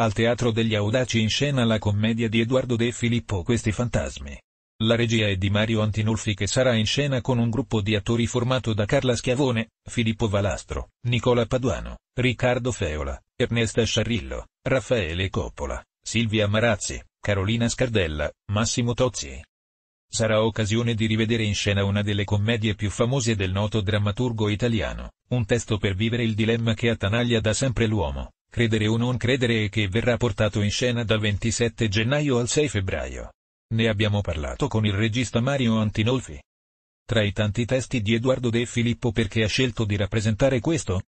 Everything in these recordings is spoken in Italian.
Al Teatro degli Audaci in scena la commedia di Edoardo De Filippo Questi fantasmi. La regia è di Mario Antinulfi che sarà in scena con un gruppo di attori formato da Carla Schiavone, Filippo Valastro, Nicola Paduano, Riccardo Feola, Ernesta Sciarrillo, Raffaele Coppola, Silvia Marazzi, Carolina Scardella, Massimo Tozzi. Sarà occasione di rivedere in scena una delle commedie più famose del noto drammaturgo italiano, un testo per vivere il dilemma che attanaglia da sempre l'uomo, credere o non credere e che verrà portato in scena dal 27 gennaio al 6 febbraio. Ne abbiamo parlato con il regista Mario Antinolfi. Tra i tanti testi di Edoardo De Filippo perché ha scelto di rappresentare questo?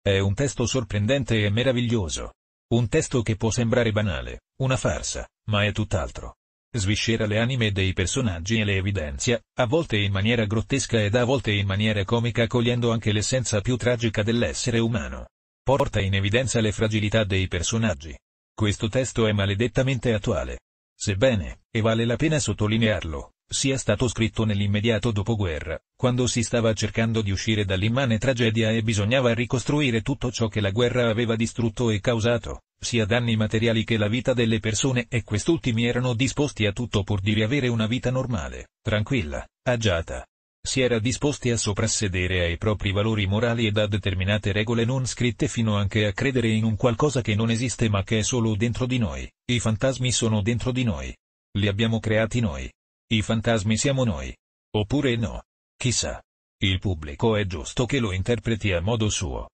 È un testo sorprendente e meraviglioso. Un testo che può sembrare banale, una farsa, ma è tutt'altro. Sviscera le anime dei personaggi e le evidenzia, a volte in maniera grottesca ed a volte in maniera comica cogliendo anche l'essenza più tragica dell'essere umano porta in evidenza le fragilità dei personaggi. Questo testo è maledettamente attuale. Sebbene, e vale la pena sottolinearlo, sia stato scritto nell'immediato dopoguerra, quando si stava cercando di uscire dall'immane tragedia e bisognava ricostruire tutto ciò che la guerra aveva distrutto e causato, sia danni materiali che la vita delle persone e quest'ultimi erano disposti a tutto pur di riavere una vita normale, tranquilla, agiata, si era disposti a soprassedere ai propri valori morali ed a determinate regole non scritte fino anche a credere in un qualcosa che non esiste ma che è solo dentro di noi. I fantasmi sono dentro di noi. Li abbiamo creati noi. I fantasmi siamo noi. Oppure no. Chissà. Il pubblico è giusto che lo interpreti a modo suo.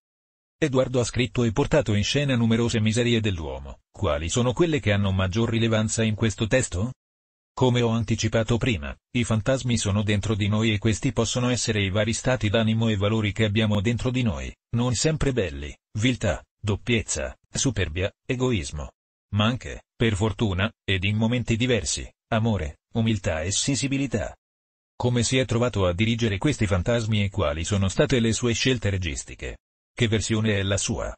Edoardo ha scritto e portato in scena numerose miserie dell'uomo. Quali sono quelle che hanno maggior rilevanza in questo testo? Come ho anticipato prima, i fantasmi sono dentro di noi e questi possono essere i vari stati d'animo e valori che abbiamo dentro di noi, non sempre belli, viltà, doppiezza, superbia, egoismo. Ma anche, per fortuna, ed in momenti diversi, amore, umiltà e sensibilità. Come si è trovato a dirigere questi fantasmi e quali sono state le sue scelte registiche? Che versione è la sua?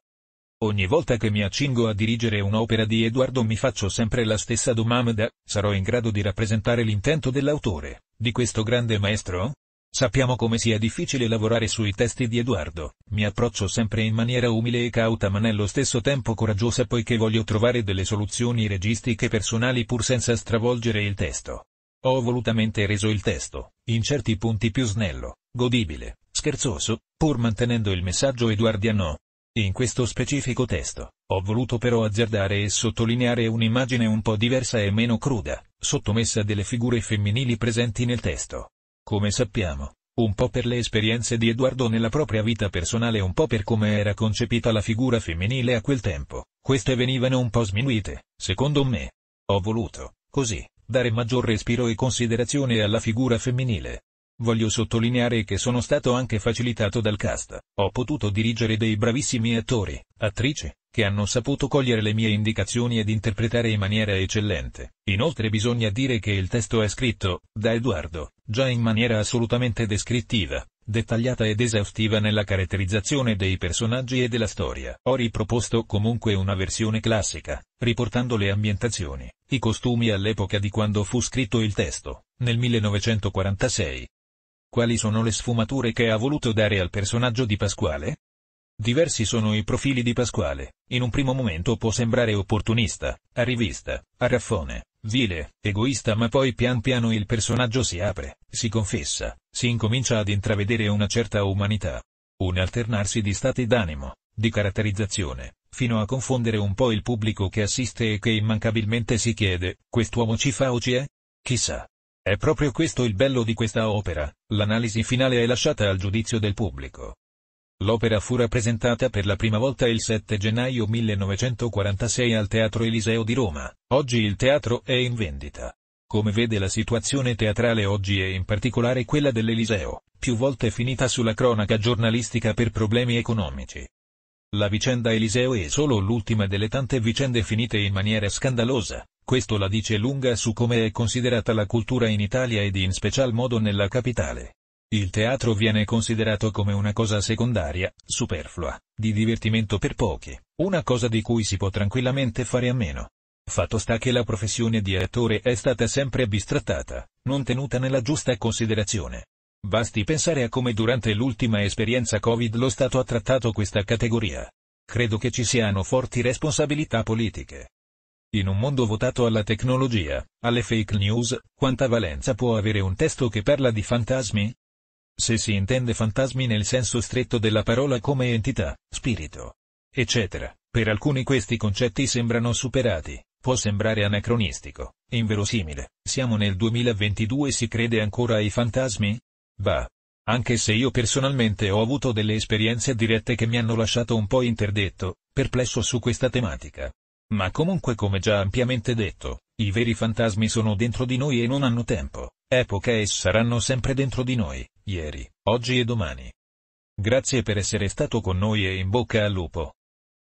Ogni volta che mi accingo a dirigere un'opera di Eduardo mi faccio sempre la stessa domanda, sarò in grado di rappresentare l'intento dell'autore, di questo grande maestro? Sappiamo come sia difficile lavorare sui testi di Eduardo, mi approccio sempre in maniera umile e cauta ma nello stesso tempo coraggiosa poiché voglio trovare delle soluzioni registiche personali pur senza stravolgere il testo. Ho volutamente reso il testo, in certi punti più snello, godibile, scherzoso, pur mantenendo il messaggio eduardiano, in questo specifico testo, ho voluto però azzardare e sottolineare un'immagine un po' diversa e meno cruda, sottomessa delle figure femminili presenti nel testo. Come sappiamo, un po' per le esperienze di Edoardo nella propria vita personale un po' per come era concepita la figura femminile a quel tempo, queste venivano un po' sminuite, secondo me. Ho voluto, così, dare maggior respiro e considerazione alla figura femminile, Voglio sottolineare che sono stato anche facilitato dal cast, ho potuto dirigere dei bravissimi attori, attrici, che hanno saputo cogliere le mie indicazioni ed interpretare in maniera eccellente. Inoltre bisogna dire che il testo è scritto, da Edoardo, già in maniera assolutamente descrittiva, dettagliata ed esaustiva nella caratterizzazione dei personaggi e della storia. Ho riproposto comunque una versione classica, riportando le ambientazioni, i costumi all'epoca di quando fu scritto il testo, nel 1946, quali sono le sfumature che ha voluto dare al personaggio di Pasquale? Diversi sono i profili di Pasquale, in un primo momento può sembrare opportunista, arrivista, arraffone, vile, egoista ma poi pian piano il personaggio si apre, si confessa, si incomincia ad intravedere una certa umanità. Un alternarsi di stati d'animo, di caratterizzazione, fino a confondere un po' il pubblico che assiste e che immancabilmente si chiede, quest'uomo ci fa o ci è? Chissà. È proprio questo il bello di questa opera, l'analisi finale è lasciata al giudizio del pubblico. L'opera fu rappresentata per la prima volta il 7 gennaio 1946 al Teatro Eliseo di Roma, oggi il teatro è in vendita. Come vede la situazione teatrale oggi e in particolare quella dell'Eliseo, più volte finita sulla cronaca giornalistica per problemi economici. La vicenda Eliseo è solo l'ultima delle tante vicende finite in maniera scandalosa, questo la dice lunga su come è considerata la cultura in Italia ed in special modo nella capitale. Il teatro viene considerato come una cosa secondaria, superflua, di divertimento per pochi, una cosa di cui si può tranquillamente fare a meno. Fatto sta che la professione di attore è stata sempre bistrattata, non tenuta nella giusta considerazione. Basti pensare a come durante l'ultima esperienza Covid lo Stato ha trattato questa categoria. Credo che ci siano forti responsabilità politiche. In un mondo votato alla tecnologia, alle fake news, quanta valenza può avere un testo che parla di fantasmi? Se si intende fantasmi nel senso stretto della parola come entità, spirito, eccetera, per alcuni questi concetti sembrano superati, può sembrare anacronistico, inverosimile, siamo nel 2022 e si crede ancora ai fantasmi? Bah! Anche se io personalmente ho avuto delle esperienze dirette che mi hanno lasciato un po' interdetto, perplesso su questa tematica. Ma comunque come già ampiamente detto, i veri fantasmi sono dentro di noi e non hanno tempo, epoca e saranno sempre dentro di noi, ieri, oggi e domani. Grazie per essere stato con noi e in bocca al lupo.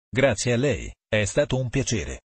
Grazie a lei, è stato un piacere.